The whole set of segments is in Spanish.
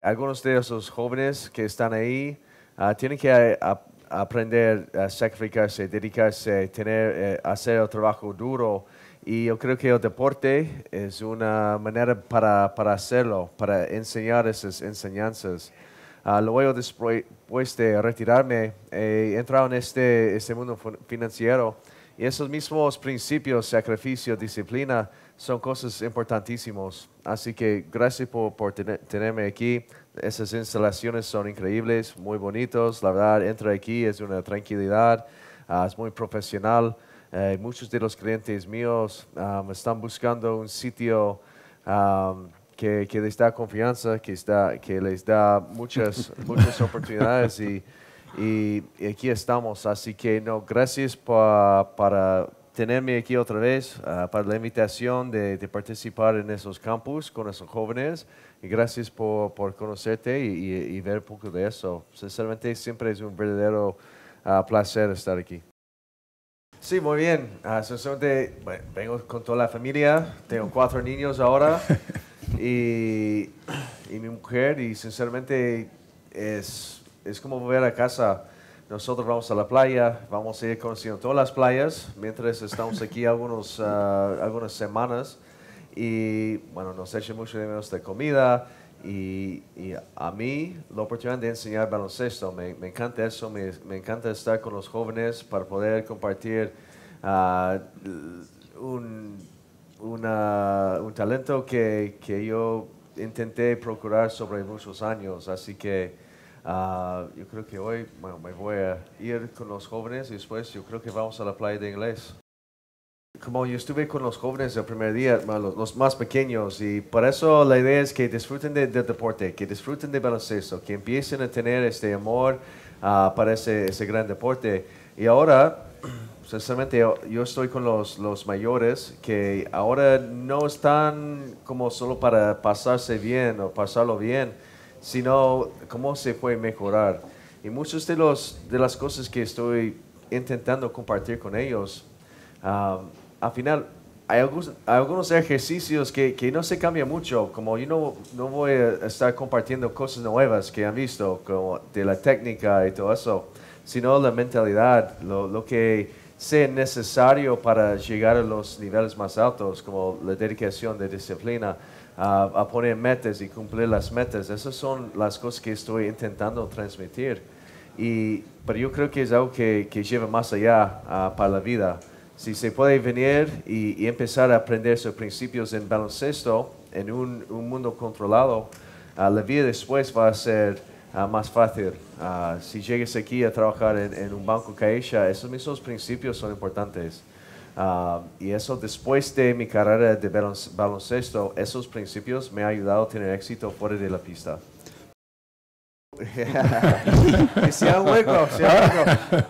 Algunos de esos jóvenes que están ahí ah, tienen que eh, aprender a eh, sacrificarse, dedicarse, tener, eh, hacer el trabajo duro. Y yo creo que el deporte es una manera para, hacerlo, para enseñar esas enseñanzas. Ah, luego, después de retirarme, he entrado en este, este mundo financiero. Y esos mismos principios, sacrificio, disciplina, son cosas importantísimas. Así que gracias por, tenerme aquí. Esas instalaciones son increíbles, muy bonitos. La verdad, entra aquí, es una tranquilidad, ah, es muy profesional. Eh, muchos de los clientes míos ah, están buscando un sitio ah, que, les da confianza, que, está, que les da muchas, muchas oportunidades y y, aquí estamos. Así que, no, gracias por para tenerme aquí otra vez, por ah, para la invitación de, participar en esos campus con esos jóvenes. Y gracias por, por conocerte y, ver un poco de eso. Sinceramente, siempre es un verdadero ah, placer estar aquí. Sí, muy bien. Ah, sinceramente, bueno, vengo con toda la familia. Tengo cuatro niños ahora y, y mi mujer. Y sinceramente, es es como volver a casa. Nosotros vamos a la playa, vamos a ir conociendo todas las playas mientras estamos aquí algunos, ah, algunas semanas. Y bueno, nos echen mucho de menos de comida. Y, a mí la oportunidad de enseñar baloncesto, me, encanta eso, me, encanta estar con los jóvenes para poder compartir ah, un, talento que, que, yo intenté procurar sobre muchos años. Así que Ah, yo creo que hoy me voy a ir con los jóvenes y después yo creo que vamos a la playa de inglés. Como yo estuve con los jóvenes el primer día, los, más pequeños, y por eso la idea es que disfruten del de deporte, que disfruten de baloncesto, que empiecen a tener este amor ah, para ese, ese, gran deporte. Y ahora, sinceramente, yo, estoy con los, los mayores que ahora no están como solo para pasarse bien o pasarlo bien, sino cómo se puede mejorar. Y muchas de, las cosas que estoy intentando compartir con ellos, um, al final hay algunos, ejercicios que, no se cambian mucho, como yo no, voy a estar compartiendo cosas nuevas que han visto, como de la técnica y todo eso, sino la mentalidad, lo, lo que sea necesario para llegar a los niveles más altos, como la dedicación de disciplina a, poner metas y cumplir las metas. Esas son las cosas que estoy intentando transmitir. Y, pero yo creo que es algo que, que lleva más allá ah, para la vida. Si se puede venir y, empezar a aprender sus principios en baloncesto, en un, un mundo controlado, ah, la vida después va a ser ah, más fácil. si llegues aquí a trabajar en, en un banco Caixa, esos mismos principios son importantes. Ah, y eso después de mi carrera de baloncesto, esos principios me han ayudado a tener éxito fuera de la pista. sea hueco, sea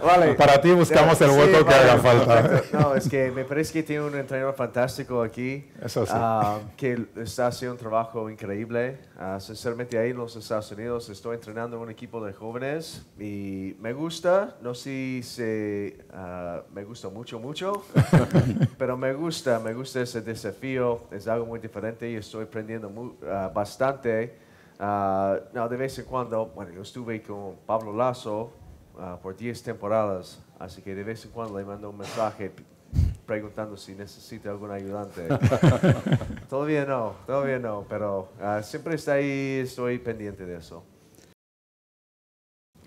un hueco. Para ti buscamos el hueco que haga falta. No, es que me parece que tiene un entrenador fantástico aquí. Eso sí. Ah, que está haciendo un trabajo increíble. Ah, sinceramente, ahí en los Estados Unidos estoy entrenando un equipo de jóvenes y me gusta. No sé si se ah, me gusta mucho, mucho, pero me gusta, me gusta ese desafío. Es algo muy diferente y estoy aprendiendo bastante Ah, no, de vez en cuando, bueno, yo estuve con Pablo Lazo ah, por 10 temporadas, así que de vez en cuando le mando un mensaje preguntando si necesita algún ayudante. todavía no, todavía no, pero ah, siempre está ahí, estoy pendiente de eso.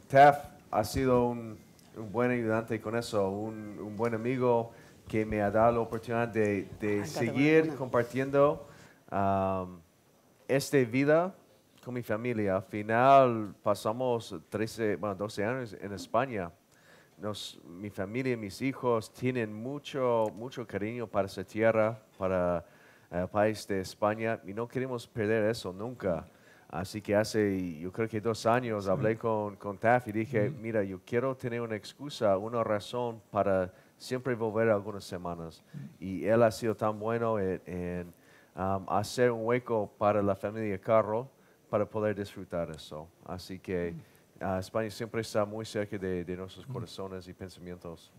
Taf ha sido un, un buen ayudante con eso, un, un, buen amigo que me ha dado la oportunidad de, de seguir compartiendo esta vida con mi familia. Al final pasamos 13, bueno, 12 años en España. Nos, mi familia y mis hijos tienen mucho, mucho cariño para esa tierra, para eh, el país de España, y no queremos perder eso nunca. Así que hace, yo creo que dos años, hablé con, con Taf y dije, mira, yo quiero tener una excusa, una razón para siempre volver algunas semanas. Y él ha sido tan bueno en, um, hacer un hueco para la familia Carro para poder disfrutar eso. Así que mm. ah, España siempre está muy cerca de nuestros mm. corazones y pensamientos.